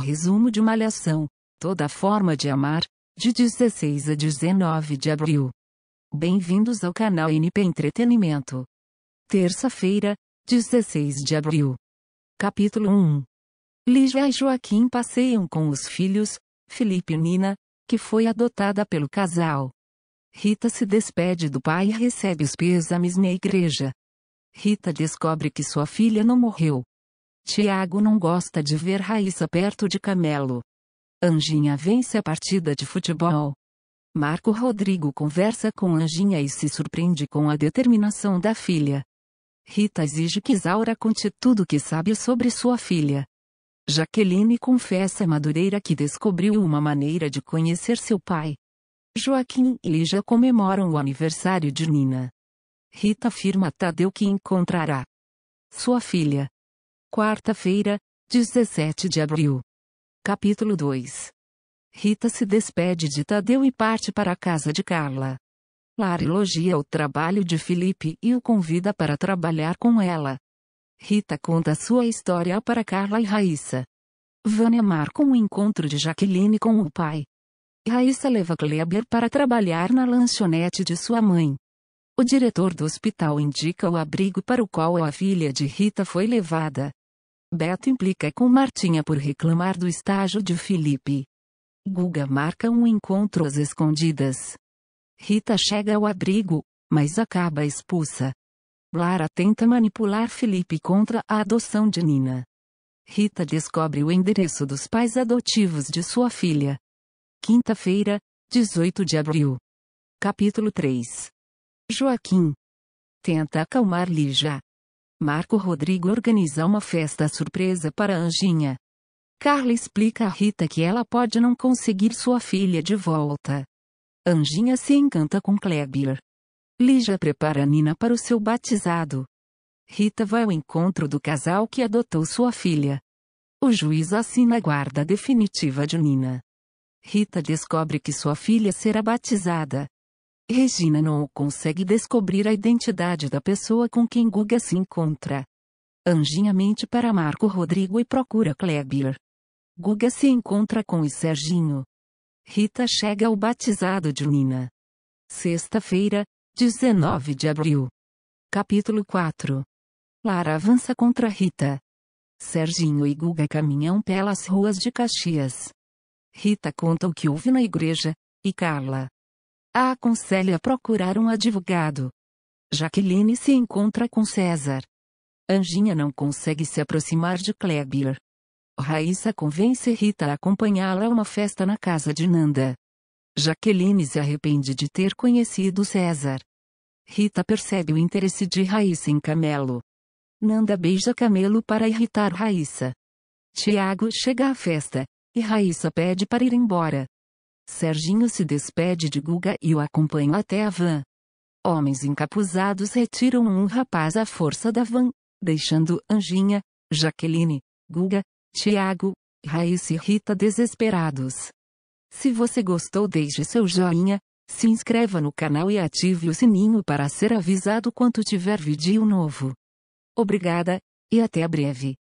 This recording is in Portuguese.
Resumo de Malhação, Toda Forma de Amar, de 16 a 19 de abril. Bem-vindos ao canal NP Entretenimento. Terça-feira, 16 de abril. Capítulo 1. Lígia e Joaquim passeiam com os filhos, Felipe e Nina, que foi adotada pelo casal. Rita se despede do pai e recebe os pêsames na igreja. Rita descobre que sua filha não morreu. Tiago não gosta de ver Raíssa perto de Camelo. Anjinha vence a partida de futebol. Marco Rodrigo conversa com Anjinha e se surpreende com a determinação da filha. Rita exige que Isaura conte tudo que sabe sobre sua filha. Jaqueline confessa a Madureira que descobriu uma maneira de conhecer seu pai. Joaquim e Lígia comemoram o aniversário de Nina. Rita afirma a Tadeu que encontrará sua filha. Quarta-feira, 17 de abril. Capítulo 2 Rita se despede de Tadeu e parte para a casa de Carla. Lara elogia o trabalho de Felipe e o convida para trabalhar com ela. Rita conta sua história para Carla e Raíssa. Vânia marca um encontro de Jaqueline com o pai. Raíssa leva Kleber para trabalhar na lanchonete de sua mãe. O diretor do hospital indica o abrigo para o qual a filha de Rita foi levada. Beto implica com Martinha por reclamar do estágio de Felipe. Guga marca um encontro às escondidas. Rita chega ao abrigo, mas acaba expulsa. Lara tenta manipular Felipe contra a adoção de Nina. Rita descobre o endereço dos pais adotivos de sua filha. Quinta-feira, 18 de abril. Capítulo 3 Joaquim tenta acalmar Lígia. Marco Rodrigo organiza uma festa surpresa para Anjinha. Carla explica a Rita que ela pode não conseguir sua filha de volta. Anjinha se encanta com Kleber. Lígia prepara Nina para o seu batizado. Rita vai ao encontro do casal que adotou sua filha. O juiz assina a guarda definitiva de Nina. Rita descobre que sua filha será batizada. Regina não consegue descobrir a identidade da pessoa com quem Guga se encontra. Anjinha mente para Marco Rodrigo e procura Kleber. Guga se encontra com o Serginho. Rita chega ao batizado de Nina. Sexta-feira, 19 de abril. Capítulo 4. Lara avança contra Rita. Serginho e Guga caminham pelas ruas de Caxias. Rita conta o que houve na igreja, e Carla, a aconselha a procurar um advogado. Jaqueline se encontra com César. Anjinha não consegue se aproximar de Kleber. Raíssa convence Rita a acompanhá-la a uma festa na casa de Nanda. Jaqueline se arrepende de ter conhecido César. Rita percebe o interesse de Raíssa em Camelo. Nanda beija Camelo para irritar Raíssa. Tiago chega à festa, e Raíssa pede para ir embora. Serginho se despede de Guga e o acompanha até a van. Homens encapuzados retiram um rapaz à força da van, deixando Anjinha, Jaqueline, Guga, Tiago, Raíssa e Rita desesperados. Se você gostou deixe seu joinha, se inscreva no canal e ative o sininho para ser avisado quando tiver vídeo novo. Obrigada, e até breve.